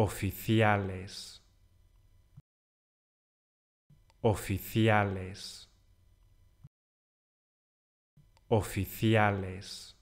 oficiales, oficiales, oficiales.